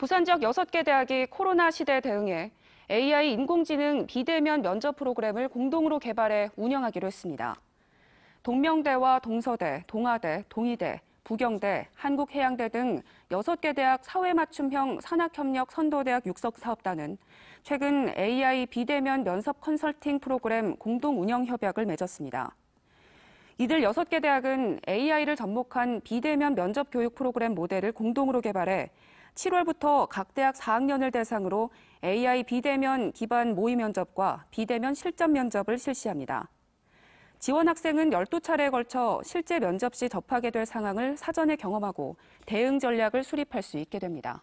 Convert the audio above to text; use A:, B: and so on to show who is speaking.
A: 부산 지역 6개 대학이 코로나 시대 대응해 AI 인공지능 비대면 면접 프로그램을 공동으로 개발해 운영하기로 했습니다. 동명대와 동서대, 동아대, 동의대, 부경대, 한국해양대 등 6개 대학 사회맞춤형 산학협력 선도대학 육석사업단은 최근 AI 비대면 면접 컨설팅 프로그램 공동 운영 협약을 맺었습니다. 이들 6개 대학은 AI를 접목한 비대면 면접 교육 프로그램 모델을 공동으로 개발해 7월부터 각 대학 4학년을 대상으로 AI 비대면 기반 모의 면접과 비대면 실전 면접을 실시합니다. 지원 학생은 12차례에 걸쳐 실제 면접 시 접하게 될 상황을 사전에 경험하고 대응 전략을 수립할 수 있게 됩니다.